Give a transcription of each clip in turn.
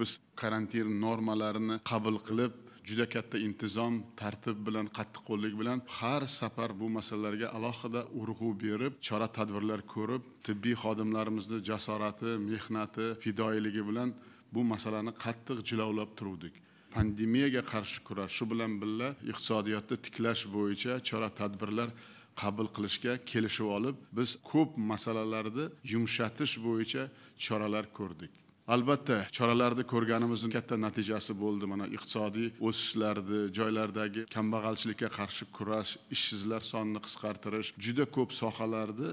biz karantin normalarini qabul qilib juda katta intizom tartib bilan qattiqqo'llik bilan har safar bu masalalarga alohida urg'u berib chora tadbirlar ko'rib tibbiy xodimlarimizni jasorati mehnati fidoyiligi bilan bu masalani qattiq jilovlab turuvdik pandemiyaga qarshi kurash shu bilan birga iqtisodiyotni tiklash bo'yicha chora tadbirlar qabul qilishga kelishib olib biz ko'p masalalarni yumshatish bo'yicha choralar ko'rdik albatta choralarni ko'rganimizni katta natijasi bo'ldi mana iqtisodiy o'sishlarni joylardagi kambag'alchilikka qarshi kurash ishsizlar sonini qisqartirish juda ko'p sohalarni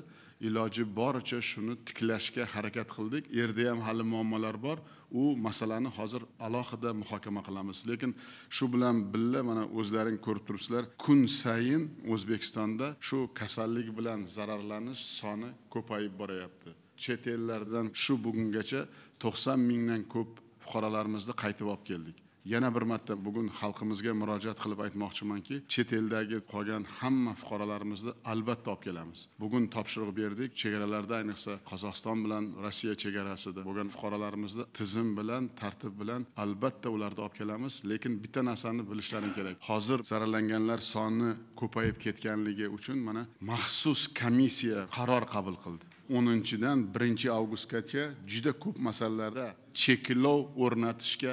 iloji boricha shuni tiklashga harakat qildik erda ham hali muammolar bor u masalani hozir alohida muhokama qilamiz lekin shu bilan birga mana o'zlaring ko'rib turibsizlar kun sayin o'zbekistonda shu kasallik bilan zararlanish soni ko'payib boryapti chet ellardan shu bugungacha to'qson mingdan ko'p fuqarolarimizni qaytib olib keldik yana bir marta bugun xalqimizga murojaat qilib aytmoqchimanki chet eldagi qolgan hamma fuqarolarimizni albatta olib kelamiz bugun topshiriq berdik chegaralarda ayniqsa qozog'iston bilan rossiya chegarasida bo'lgan fuqarolarimizni tizim bilan tartib bilan albatta ularni olib kelamiz lekin bitta narsani bilishlari kerak hozir zararlanganlar soni ko'payib ketganligi uchun mana maxsus komissiya qaror qabul qildi o'ninchidan birinchi avgustgacha juda ko'p masalalarda cheklov o'rnatishga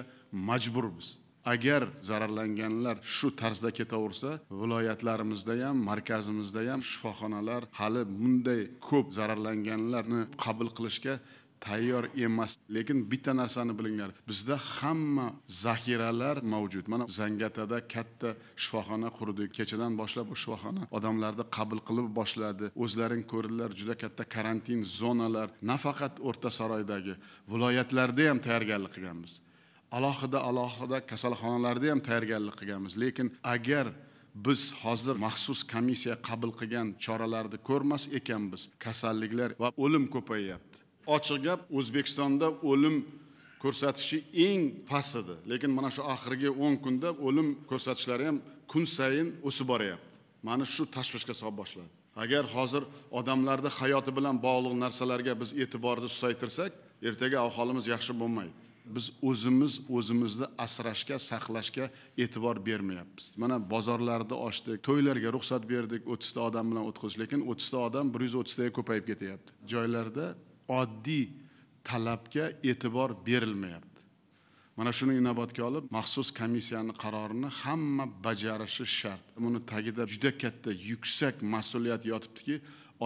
majburmiz agar zararlanganlar shu tarzda ketaversa viloyatlarimizda ham markazimizda ham shifoxonalar hali bunday ko'p zararlanganlarni qabul qilishga tayyor emas lekin bitta narsani bilinglar bizda hamma zaxiralar mavjud mana zangatada katta shifoxona qurdik kechadan boshlab u shifoxona odamlarni qabul qilib boshladi o'zlaring ko'rdilar juda katta karantin zonalar nafaqat o'rta saroydagi viloyatlarda ham tayyorgarlik qilganmiz alohida alohida kasalxonalarda ham tayyorgarlik qilganmiz lekin agar biz hozir maxsus komissiya qabul qilgan choralarni ko'rmas ekanmiz kasalliklar va o'lim ko'payyapti ochiq gap o'zbekistonda o'lim ko'rsatishi eng past edi lekin mana shu oxirgi o'n kunda o'lim ko'rsatkichlari ham kun sayin o'sib boryapti mana shu tashvishga solib boshladi agar hozir odamlarni hayoti bilan bog'liq narsalarga biz e'tiborni susaytirsak ertaga ahvolimiz yaxshi bo'lmaydi biz o'zimiz o'zimizni asrashga saqlashga e'tibor bermayapmiz mana bozorlarni ochdik to'ylarga ruxsat berdik o'ttizta odam bilan o'tkazish lekin o'ttizta odam bir yuz o'ttiztaga ko'payib ketyapti joylarda oddiy talabga e'tibor berilmayapti mana shuni inobatga olib maxsus komissiyani qarorini hamma bajarishi shart buni tagida juda katta yuksak mas'uliyat yotibdiki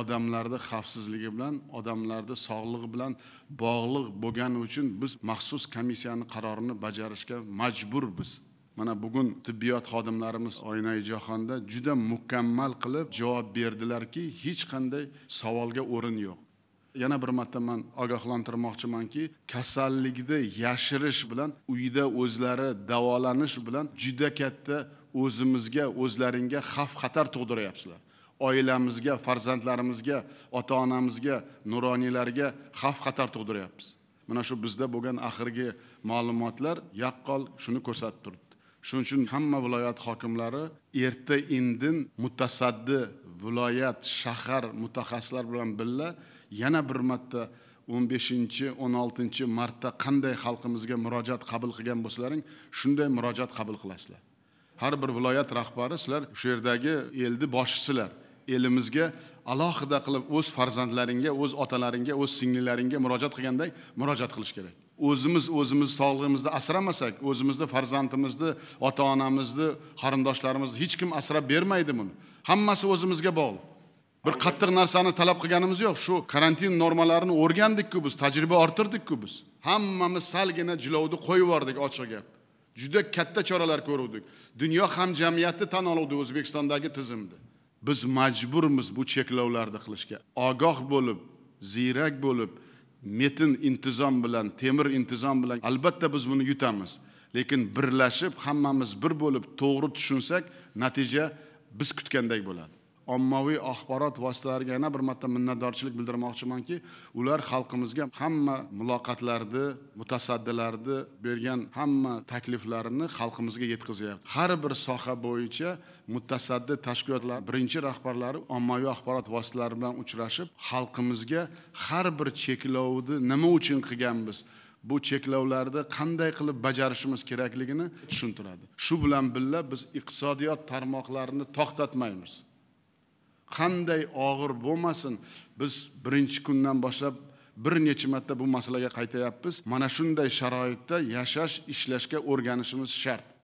odamlarni xavfsizligi bilan odamlarni sog'lig'i bilan bog'liq bo'lgani uchun biz maxsus komissiyani qarorini bajarishga majburmiz mana bugun tibbiyot xodimlarimiz oynai jahonda juda mukammal qilib javob berdilarki hech qanday savolga o'rin yo'q yana bir marta man ogohlantirmoqchimanki kasallikni yashirish bilan uyda o'zlari davolanish bilan juda katta o'zimizga o'zlaringga xavf xatar tug'diryapsizlar oilamizga farzandlarimizga ota onamizga nuroniylarga xavf xatar tug'diryapmiz mana shu bizda bo'lgan oxirgi ma'lumotlar yaqqol shuni ko'rsatib turibdi shuning uchun hamma viloyat hokimlari erta indin mutasaddi viloyat shahar mutaxassislar bilan birga yana bir marta o'n beshinchi o'n oltinchi martda qanday xalqimizga murojaat qabul qilgan bo'lsalaring shunday murojaat qabul qilasizlar har bir viloyat rahbari sizlar o'sha yerdagi elni boshchisizlar elimizga alohida qilib o'z farzandlaringga o'z otalaringga o'z singlilaringga murojaat qilganday murojaat qilish kerak o'zimiz o'zimiz sog'lig'imizni asramasak o'zimizni farzandimizni ota onamizni qarindoshlarimizni hech kim asrab bermaydi buni hammasi o'zimizga bog'liq bir qattiq narsani talab qilganimiz yo'q shu karantin normalarini o'rgandikku biz tajriba orttirdikku biz hammamiz salgina jilovni qo'yib yubordik ochiq gap juda katta choralar ko'ruvdik dunyo hamjamiyati tan oluvdi o'zbekistondagi tizimni biz majburmiz bu cheklovlarni qilishga ogoh bo'lib ziyrak bo'lib metin intizom bilan temir intizom bilan albatta biz buni yutamiz lekin birlashib hammamiz bir bo'lib to'g'ri tushunsak natija biz kutgandek bo'ladi ommaviy axborot vositalariga yana bir marta minnatdorchilik bildirmoqchimanki ular xalqimizga hamma muloqotlarni mutasaddilarni bergan hamma takliflarini xalqimizga yetkazyapti har bir soha bo'yicha mutasaddi tashkilotlar birinchi rahbarlari ommaviy axborot vositalari bilan uchrashib xalqimizga har bir cheklovni nima uchun qilganmiz bu cheklovlarni qanday qilib bajarishimiz kerakligini tushuntiradi shu bilan birga biz iqtisodiyot tarmoqlarini to'xtatmaymiz qanday og'ir bo'lmasin biz birinchi kundan boshlab bir necha marta bu masalaga qaytayapmiz mana shunday sharoitda yashash ishlashga o'rganishimiz shart